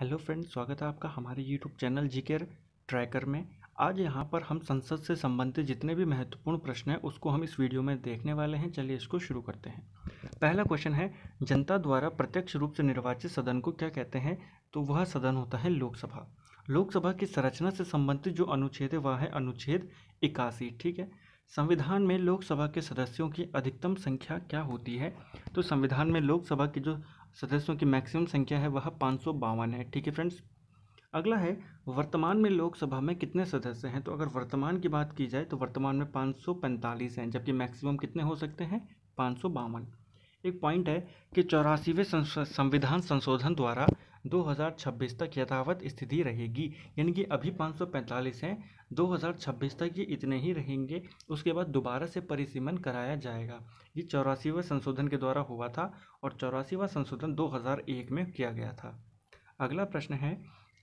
hello friend स्वागत है आपका हमारे YouTube channel G care tracker में आज यहाँ पर हम संसद से संबंधित जितने भी महत्वपूर्ण प्रश्न हैं उसको हम इस वीडियो में देखने वाले हैं चलिए इसको शुरू करते हैं पहला क्वेश्चन है जनता द्वारा प्रत्यक्ष रूप से निर्वाचित सदन को क्या कहते हैं तो वह सदन होता है लोकसभा लोकसभा की संरचना से संबंधित जो अनुच्छेद है वह है अनुच्छेद इक्यासी ठीक है संविधान में लोकसभा के सदस्यों की अधिकतम संख्या क्या होती है तो संविधान में लोकसभा की जो सदस्यों की मैक्सिमम संख्या है वह पाँच है ठीक है फ्रेंड्स अगला है वर्तमान में लोकसभा में कितने सदस्य हैं तो अगर वर्तमान की बात की जाए तो वर्तमान में 545 हैं जबकि मैक्सिमम कितने हो सकते हैं पाँच एक पॉइंट है कि चौरासीवें संविधान संशोधन द्वारा 2026 तक यथावत स्थिति रहेगी यानी कि अभी 545 हैं 2026 तक ये इतने ही रहेंगे उसके बाद दोबारा से परिसीमन कराया जाएगा ये चौरासीवा संशोधन के द्वारा हुआ था और चौरासीवा संशोधन 2001 में किया गया था अगला प्रश्न है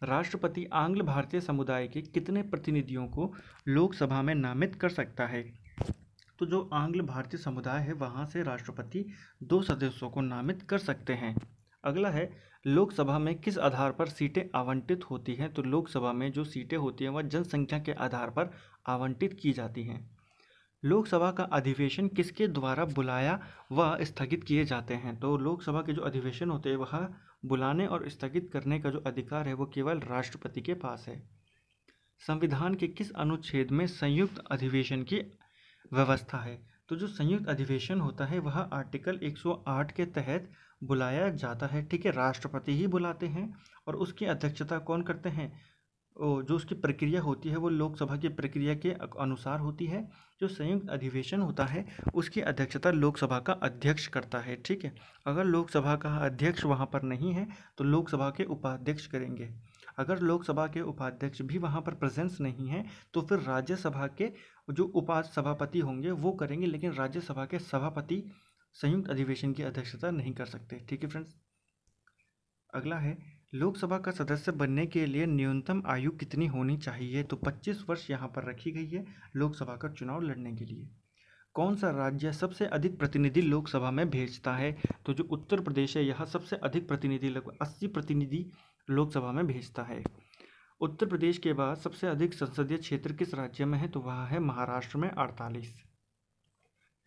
राष्ट्रपति आंग्ल भारतीय समुदाय के कितने प्रतिनिधियों को लोकसभा में नामित कर सकता है तो जो आंग्ल भारतीय समुदाय है वहाँ से राष्ट्रपति दो सदस्यों को नामित कर सकते हैं अगला है लोकसभा में किस आधार पर सीटें आवंटित होती हैं तो लोकसभा में जो सीटें होती हैं वह जनसंख्या के आधार पर आवंटित की जाती हैं लोकसभा का अधिवेशन किसके द्वारा बुलाया व स्थगित किए जाते हैं तो लोकसभा के जो अधिवेशन होते हैं वह बुलाने और स्थगित करने का जो अधिकार है वो केवल राष्ट्रपति के पास है संविधान के किस अनुच्छेद में संयुक्त अधिवेशन की व्यवस्था है तो जो संयुक्त अधिवेशन होता है वह आर्टिकल 108 के तहत बुलाया जाता है ठीक है राष्ट्रपति ही बुलाते हैं और उसकी अध्यक्षता कौन करते हैं जो उसकी प्रक्रिया होती है वो लोकसभा की प्रक्रिया के अनुसार होती है जो संयुक्त अधिवेशन होता है उसकी अध्यक्षता लोकसभा का अध्यक्ष करता है ठीक है अगर लोकसभा का अध्यक्ष वहाँ पर नहीं है तो लोकसभा के उपाध्यक्ष करेंगे अगर लोकसभा के उपाध्यक्ष भी वहाँ पर प्रेजेंस नहीं है तो फिर राज्यसभा के जो सभापति होंगे वो करेंगे लेकिन राज्यसभा के सभापति संयुक्त अधिवेशन की अध्यक्षता नहीं कर सकते ठीक है फ्रेंड्स अगला है लोकसभा का सदस्य बनने के लिए न्यूनतम आयु कितनी होनी चाहिए तो 25 वर्ष यहाँ पर रखी गई है लोकसभा का चुनाव लड़ने के लिए कौन सा राज्य सबसे अधिक प्रतिनिधि लोकसभा में भेजता है तो जो उत्तर प्रदेश है यह सबसे अधिक प्रतिनिधि लगभग अस्सी प्रतिनिधि लोकसभा में भेजता है उत्तर प्रदेश के बाद सबसे अधिक संसदीय क्षेत्र किस राज्य में है तो वह है महाराष्ट्र में अड़तालीस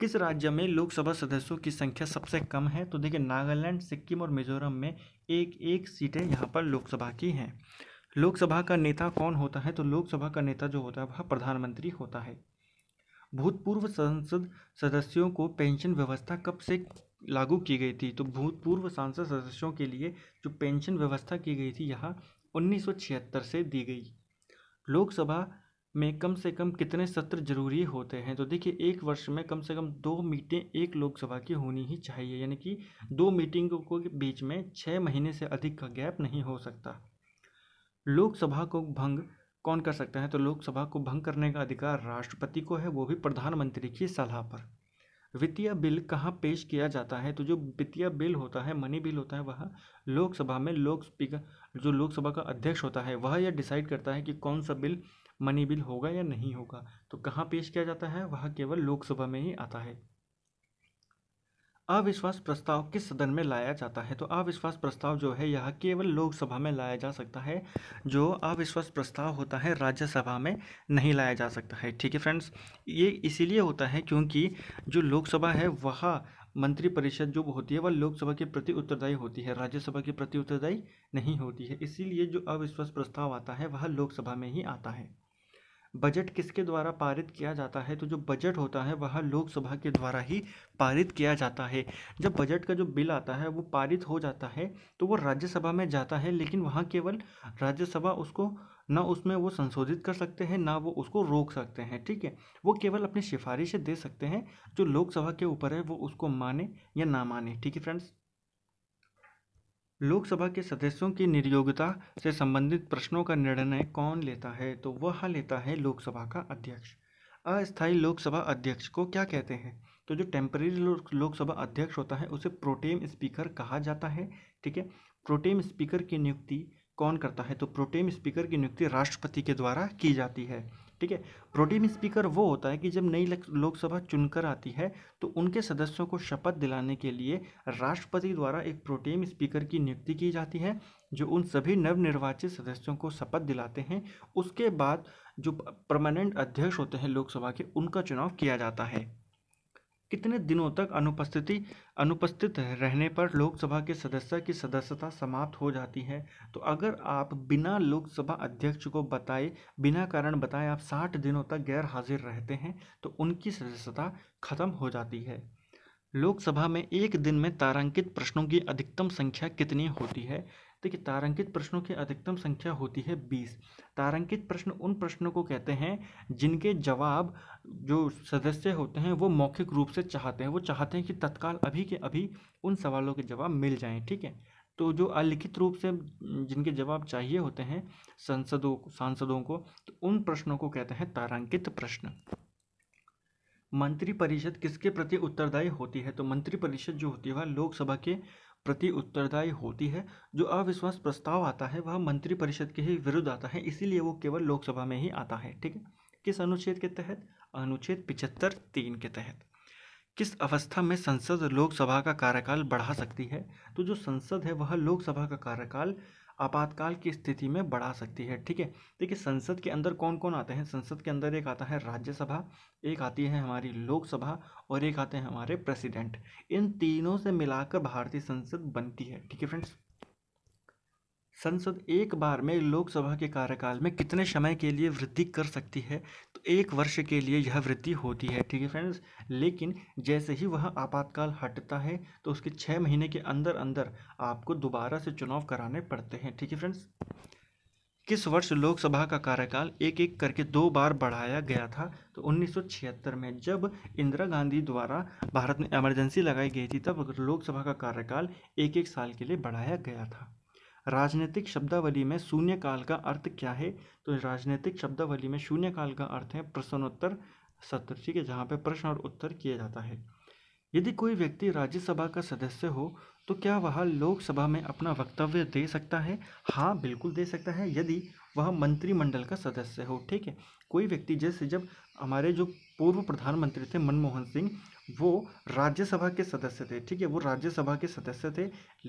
किस राज्य में लोकसभा सदस्यों की संख्या सबसे कम है तो देखिए नागालैंड सिक्किम और मिजोरम में एक एक सीटें यहाँ पर लोकसभा की हैं लोकसभा का नेता कौन होता है तो लोकसभा का नेता जो होता है वह प्रधानमंत्री होता है भूतपूर्व संसद सदस्यों को पेंशन व्यवस्था कब से लागू की गई थी तो भूतपूर्व सांसद सदस्यों के लिए जो पेंशन व्यवस्था की गई थी यह 1976 से दी गई लोकसभा में कम से कम कितने सत्र जरूरी होते हैं तो देखिए एक वर्ष में कम से कम दो मीटें एक लोकसभा की होनी ही चाहिए यानी कि दो मीटिंगों को के बीच में छः महीने से अधिक का गैप नहीं हो सकता लोकसभा को भंग कौन कर सकता है तो लोकसभा को भंग करने का अधिकार राष्ट्रपति को है वो भी प्रधानमंत्री की सलाह पर वित्तीय बिल कहाँ पेश किया जाता है तो जो वित्तीय बिल होता है मनी बिल होता है वह लोकसभा में लोक स्पीकर जो लोकसभा का अध्यक्ष होता है वह यह डिसाइड करता है कि कौन सा बिल मनी बिल होगा या नहीं होगा तो कहाँ पेश किया जाता है वह केवल लोकसभा में ही आता है अविश्वास प्रस्ताव किस सदन में लाया जाता है तो अविश्वास प्रस्ताव जो है यह केवल लोकसभा में लाया जा सकता है जो अविश्वास प्रस्ताव होता है राज्यसभा में नहीं लाया जा सकता है ठीक है फ्रेंड्स ये इसीलिए होता है क्योंकि जो लोकसभा है वह मंत्रिपरिषद जो होती है वह लोकसभा के प्रति उत्तरदायी होती है राज्यसभा के प्रति उत्तरदायी नहीं होती है इसीलिए जो अविश्वास प्रस्ताव आता है वह लोकसभा में ही आता है बजट किसके द्वारा पारित किया जाता है तो जो बजट होता है वह लोकसभा के द्वारा ही पारित किया जाता है जब बजट का जो बिल आता है वो पारित हो जाता है तो वो राज्यसभा में जाता है लेकिन वहाँ केवल राज्यसभा उसको ना उसमें वो संशोधित कर सकते हैं ना वो उसको रोक सकते हैं ठीक है वो केवल अपनी सिफारिशें दे सकते हैं जो लोकसभा के ऊपर है वो उसको माने या ना माने ठीक है फ्रेंड्स लोकसभा के सदस्यों की नियोक्ता से संबंधित प्रश्नों का निर्णय कौन लेता है तो वह लेता है लोकसभा का अध्यक्ष अस्थायी लोकसभा अध्यक्ष को क्या कहते हैं तो जो टेम्परेरी लोकसभा अध्यक्ष होता है उसे प्रोटेम स्पीकर कहा जाता है ठीक है प्रोटेम स्पीकर की नियुक्ति कौन करता है तो प्रोटेम स्पीकर की नियुक्ति राष्ट्रपति के द्वारा की जाती है ठीक है प्रोटीम स्पीकर वो होता है कि जब नई लोकसभा चुनकर आती है तो उनके सदस्यों को शपथ दिलाने के लिए राष्ट्रपति द्वारा एक प्रोटीम स्पीकर की नियुक्ति की जाती है जो उन सभी नवनिर्वाचित सदस्यों को शपथ दिलाते हैं उसके बाद जो परमानेंट अध्यक्ष होते हैं लोकसभा के उनका चुनाव किया जाता है कितने दिनों तक अनुपस्थिति अनुपस्थित रहने पर लोकसभा के सदस्य की सदस्यता समाप्त हो जाती है तो अगर आप बिना लोकसभा अध्यक्ष को बताए बिना कारण बताए आप साठ दिनों तक गैर हाजिर रहते हैं तो उनकी सदस्यता खत्म हो जाती है लोकसभा में एक दिन में तारांकित प्रश्नों की अधिकतम संख्या कितनी होती है देखिए तारांकित प्रश्नों की अधिकतम संख्या होती है बीस तारांकित प्रश्न उन प्रश्नों को कहते हैं जिनके जवाब जो सदस्य होते हैं वो मौखिक रूप से चाहते हैं वो चाहते हैं कि तत्काल अभी के अभी उन सवालों के जवाब मिल जाए ठीक है तो जो अलिखित रूप से जिनके जवाब चाहिए होते हैं संसदों सांसदों को तो उन प्रश्नों को कहते हैं तारांकित प्रश्न मंत्रिपरिषद किसके प्रति उत्तरदायी होती है तो मंत्रिपरिषद जो होती है वह लोकसभा के प्रति उत्तरदायी होती है जो अविश्वास प्रस्ताव आता है वह मंत्रिपरिषद के ही विरुद्ध आता है इसीलिए वो केवल लोकसभा में ही आता है ठीक है किस अनुच्छेद के तहत अनुच्छेद पिछहत्तर तीन के तहत किस अवस्था में संसद लोकसभा का कार्यकाल बढ़ा सकती है तो जो संसद है वह लोकसभा का कार्यकाल आपातकाल की स्थिति में बढ़ा सकती है ठीक है देखिए संसद के अंदर कौन कौन आते हैं संसद के अंदर एक आता है राज्यसभा एक आती है हमारी लोकसभा और एक आते हैं हमारे प्रेसिडेंट इन तीनों से मिलाकर भारतीय संसद बनती है ठीक है फ्रेंड्स संसद एक बार में लोकसभा के कार्यकाल में कितने समय के लिए वृद्धि कर सकती है तो एक वर्ष के लिए यह वृद्धि होती है ठीक है फ्रेंड्स लेकिन जैसे ही वह आपातकाल हटता है तो उसके छः महीने के अंदर अंदर आपको दोबारा से चुनाव कराने पड़ते हैं ठीक है फ्रेंड्स किस वर्ष लोकसभा का कार्यकाल एक एक करके दो बार बढ़ाया गया था तो 1976 में जब इंदिरा गांधी द्वारा भारत में इमरजेंसी लगाई गई थी तब लोकसभा का कार्यकाल एक एक साल के लिए बढ़ाया गया था राजनीतिक शब्दावली में शून्यकाल का अर्थ क्या है तो राजनीतिक शब्दावली में शून्यकाल का अर्थ है प्रश्नोत्तर सत्र ठीक है जहाँ पे प्रश्न और उत्तर किया जाता है यदि कोई व्यक्ति राज्यसभा का सदस्य हो तो क्या वह लोकसभा में अपना वक्तव्य दे सकता है हाँ बिल्कुल दे सकता है यदि वह मंत्रिमंडल का सदस्य हो ठीक है कोई व्यक्ति जैसे जब हमारे जो पूर्व प्रधानमंत्री थे मनमोहन सिंह वो राज्यसभा के सदस्य थे ठीक है वो राज्यसभा के सदस्य थे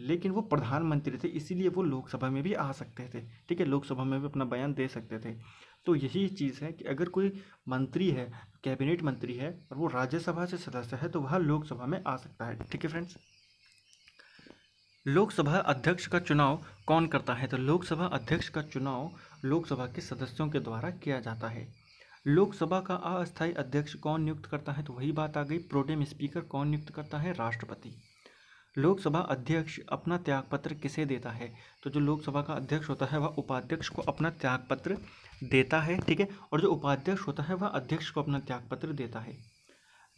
लेकिन वो प्रधानमंत्री थे इसीलिए वो लोकसभा में भी आ सकते थे ठीक है लोकसभा में भी अपना बयान दे सकते थे तो यही चीज़ है कि अगर कोई मंत्री है कैबिनेट मंत्री है और वो राज्यसभा से सदस्य है तो वह लोकसभा में आ सकता है ठीक है फ्रेंड्स लोकसभा अध्यक्ष का चुनाव कौन करता है तो लोकसभा अध्यक्ष का चुनाव लोकसभा के सदस्यों के द्वारा किया जाता है लोकसभा का अस्थायी अध्यक्ष कौन नियुक्त करता है तो वही बात आ गई प्रोटेम स्पीकर कौन नियुक्त करता है राष्ट्रपति लोकसभा अध्यक्ष अपना त्यागपत्र किसे देता है तो जो लोकसभा का अध्यक्ष होता है वह उपाध्यक्ष को अपना त्यागपत्र देता है ठीक है और जो उपाध्यक्ष होता है वह अध्यक्ष को अपना त्यागपत्र देता है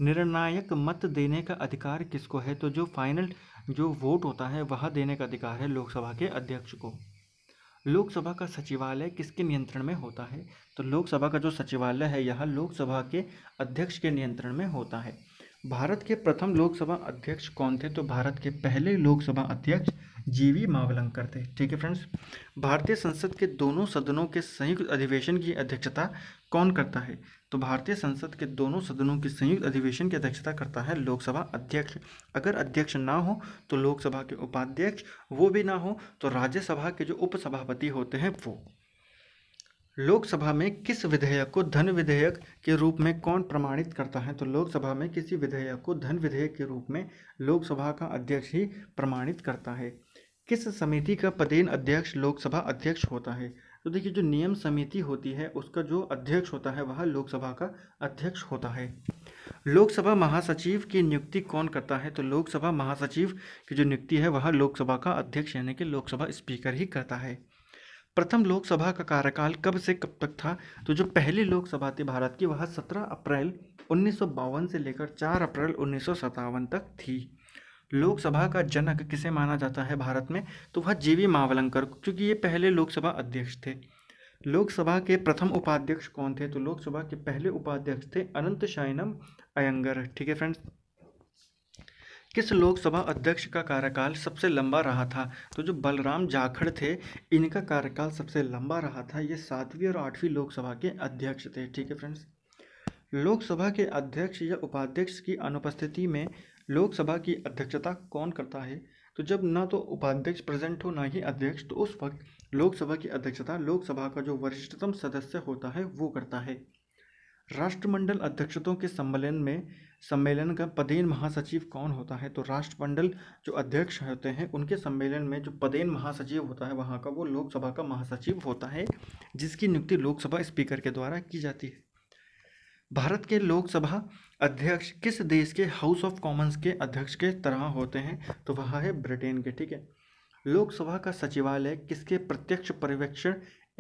निर्णायक मत देने का अधिकार किसको है तो जो फाइनल जो वोट होता है वह देने का अधिकार है लोकसभा के अध्यक्ष को लोकसभा का सचिवालय किसके नियंत्रण में होता है तो लोकसभा का जो सचिवालय है यह लोकसभा के अध्यक्ष के नियंत्रण में होता है भारत के प्रथम लोकसभा अध्यक्ष कौन थे तो भारत के पहले लोकसभा अध्यक्ष जीवी मावलंकर थे ठीक है फ्रेंड्स भारतीय संसद के दोनों सदनों के संयुक्त अधिवेशन की अध्यक्षता कौन करता है तो भारतीय संसद के दोनों सदनों की संयुक्त अधिवेशन की अध्यक्षता करता है लोकसभा अध्यक्ष अगर अध्यक्ष ना हो तो लोकसभा के उपाध्यक्ष वो भी ना हो तो राज्यसभा के जो उपसभापति होते हैं वो लोकसभा में किस विधेयक को धन विधेयक के रूप में कौन प्रमाणित करता है तो लोकसभा में किसी विधेयक को धन विधेयक के रूप में लोकसभा का अध्यक्ष ही प्रमाणित करता है किस समिति का पदेन अध्यक्ष लोकसभा अध्यक्ष होता है तो देखिए जो नियम समिति होती है उसका जो अध्यक्ष होता है वह लोकसभा का अध्यक्ष होता है लोकसभा महासचिव की नियुक्ति कौन करता है तो लोकसभा महासचिव की जो नियुक्ति है वह लोकसभा का अध्यक्ष यानी कि लोकसभा स्पीकर ही करता है प्रथम लोकसभा का कार्यकाल कब से कब तक था तो जो पहली लोकसभा थी भारत की वह सत्रह अप्रैल उन्नीस से लेकर चार अप्रैल उन्नीस तक थी लोकसभा का जनक किसे माना जाता है भारत में तो वह जे वी मावलंकर क्योंकि ये पहले लोकसभा अध्यक्ष थे लोकसभा के प्रथम उपाध्यक्ष कौन थे तो लोकसभा के पहले उपाध्यक्ष थे अनंत शाइनम अयंगर ठीक है फ्रेंड्स किस लोकसभा अध्यक्ष का कार्यकाल सबसे लंबा रहा था तो जो बलराम जाखड़ थे इनका कार्यकाल सबसे लंबा रहा था ये सातवीं और आठवीं लोकसभा के अध्यक्ष थे ठीक है फ्रेंड्स लोकसभा के अध्यक्ष या उपाध्यक्ष की अनुपस्थिति में लोकसभा की अध्यक्षता कौन करता है तो जब ना तो उपाध्यक्ष प्रेजेंट हो ना ही अध्यक्ष तो उस वक्त लोकसभा की अध्यक्षता लोकसभा का जो वरिष्ठतम सदस्य होता है वो करता है राष्ट्रमंडल अध्यक्षतों के सम्मेलन में सम्मेलन का पदेन महासचिव कौन होता है तो राष्ट्रमंडल जो अध्यक्ष होते हैं उनके सम्मेलन में जो पदेन महासचिव होता है वहाँ का वो लोकसभा का महासचिव होता है जिसकी नियुक्ति लोकसभा स्पीकर के द्वारा की जाती है भारत के लोकसभा अध्यक्ष किस देश के हाउस ऑफ कॉमन्स के अध्यक्ष के तरह होते हैं तो वह है ब्रिटेन के ठीक है लोकसभा का सचिवालय किसके प्रत्यक्ष पर्यवेक्षण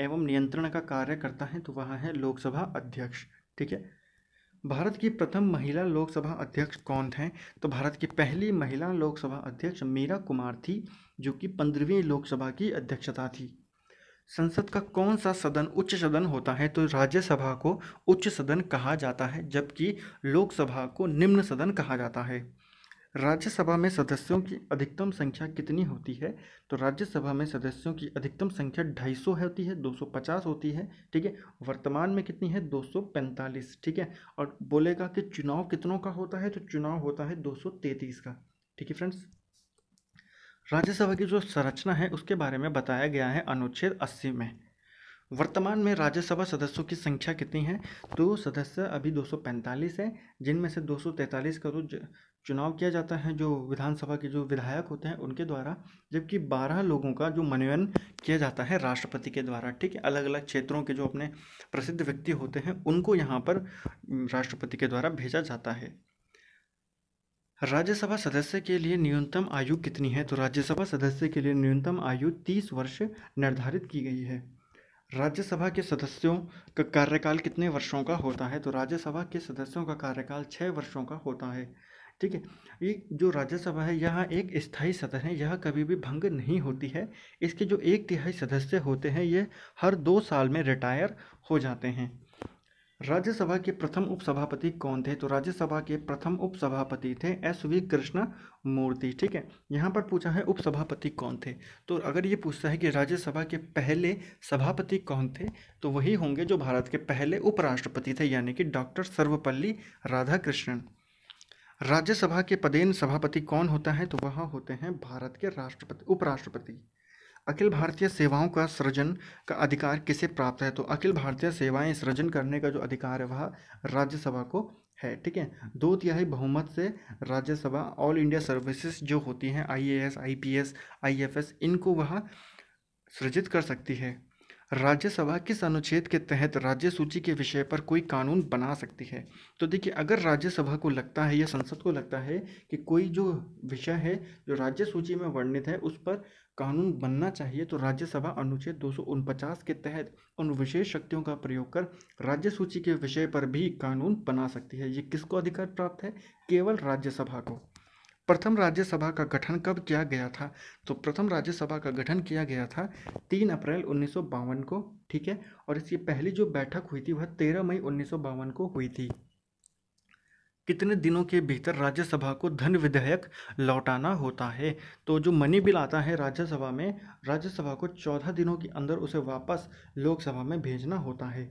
एवं नियंत्रण का कार्य करता है तो वह है लोकसभा अध्यक्ष ठीक है भारत की प्रथम महिला लोकसभा अध्यक्ष कौन थे तो भारत की पहली महिला लोकसभा अध्यक्ष मीरा कुमार थी जो कि पंद्रहवीं लोकसभा की अध्यक्षता थी संसद का कौन सा सदन उच्च सदन होता है तो राज्यसभा को उच्च सदन कहा जाता है जबकि लोकसभा को निम्न सदन कहा जाता है राज्यसभा में सदस्यों की अधिकतम संख्या कितनी होती है तो राज्यसभा में सदस्यों की अधिकतम संख्या ढाई सौ होती है दो सौ पचास होती है ठीक है वर्तमान में कितनी है दो सौ पैंतालीस ठीक है और बोलेगा कि चुनाव कितनों का होता है तो चुनाव होता है दो सौ तैंतीस का ठीक है फ्रेंड्स राज्यसभा की जो संरचना है उसके बारे में बताया गया है अनुच्छेद 80 में वर्तमान में राज्यसभा सदस्यों की संख्या कितनी है तो सदस्य अभी 245 है जिनमें से 243 का तो चुनाव किया जाता है जो विधानसभा के जो विधायक होते हैं उनके द्वारा जबकि 12 लोगों का जो मनोनयन किया जाता है राष्ट्रपति के द्वारा ठीक है अलग अलग क्षेत्रों के जो अपने प्रसिद्ध व्यक्ति होते हैं उनको यहाँ पर राष्ट्रपति के द्वारा भेजा जाता है राज्यसभा सदस्य के लिए न्यूनतम आयु कितनी है तो राज्यसभा सदस्य के लिए न्यूनतम आयु तीस वर्ष निर्धारित की गई है राज्यसभा के सदस्यों का कार्यकाल कितने वर्षों का होता है तो राज्यसभा के सदस्यों का कार्यकाल छः वर्षों का होता है ठीक है ये जो राज्यसभा है यह एक स्थायी सदन है यह कभी भी भंग नहीं होती है इसके जो एक तिहाई सदस्य होते हैं ये हर दो साल में रिटायर हो जाते हैं राज्यसभा के प्रथम उपसभापति कौन थे तो राज्यसभा के प्रथम उपसभापति थे एस वी कृष्ण मूर्ति ठीक है यहाँ पर पूछा है उपसभापति कौन थे तो अगर ये पूछता है कि राज्यसभा के पहले सभापति कौन थे तो वही होंगे जो भारत के पहले उपराष्ट्रपति थे यानी कि डॉक्टर सर्वपल्ली राधाकृष्णन राज्यसभा के पदेन सभापति कौन होता है तो वह होते हैं भारत के राष्ट्रपति उपराष्ट्रपति अखिल भारतीय सेवाओं का सृजन का अधिकार किसे प्राप्त है तो अखिल भारतीय सेवाएं सृजन करने का जो अधिकार है वह राज्यसभा को है ठीक है दो तिहाई बहुमत से राज्यसभा ऑल इंडिया सर्विसेज जो होती हैं आईएएस आईपीएस आईएफएस इनको वह सृजित कर सकती है राज्यसभा किस अनुच्छेद के तहत राज्य सूची के विषय पर कोई कानून बना सकती है तो देखिए अगर राज्यसभा को लगता है या संसद को लगता है कि कोई जो विषय है जो राज्य सूची में वर्णित है उस पर कानून बनना चाहिए तो राज्यसभा अनुच्छेद दो के तहत उन विशेष शक्तियों का प्रयोग कर राज्य सूची के विषय पर भी कानून बना सकती है ये किसको अधिकार प्राप्त है केवल राज्यसभा को प्रथम राज्यसभा का गठन कब किया गया था तो प्रथम राज्यसभा का गठन किया गया था तीन अप्रैल उन्नीस को ठीक है और इसकी पहली जो बैठक हुई थी वह तेरह मई उन्नीस को हुई थी कितने दिनों के भीतर राज्यसभा को धन विधेयक लौटाना होता है तो जो मनी बिल आता है राज्यसभा में राज्यसभा को चौदह दिनों के अंदर उसे वापस लोकसभा में भेजना होता है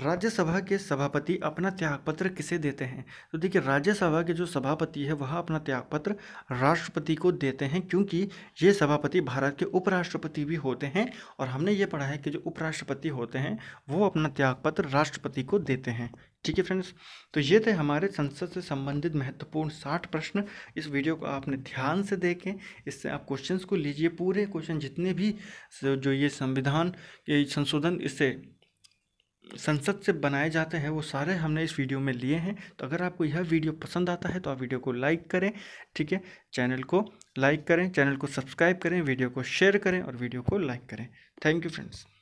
राज्यसभा के सभापति अपना त्यागपत्र किसे देते हैं तो देखिए राज्यसभा के जो सभापति है वह अपना त्यागपत्र राष्ट्रपति को देते हैं क्योंकि ये सभापति भारत के उपराष्ट्रपति भी होते हैं और हमने ये पढ़ा है कि जो उपराष्ट्रपति होते हैं वो अपना त्यागपत्र राष्ट्रपति को देते हैं ठीक है फ्रेंड्स तो ये थे हमारे संसद से संबंधित महत्वपूर्ण साठ प्रश्न इस वीडियो को आपने ध्यान से देखें इससे आप क्वेश्चन को लीजिए पूरे क्वेश्चन जितने भी जो ये संविधान के संशोधन इससे संसद से बनाए जाते हैं वो सारे हमने इस वीडियो में लिए हैं तो अगर आपको यह वीडियो पसंद आता है तो आप वीडियो को लाइक करें ठीक है चैनल को लाइक करें चैनल को सब्सक्राइब करें वीडियो को शेयर करें और वीडियो को लाइक करें थैंक यू फ्रेंड्स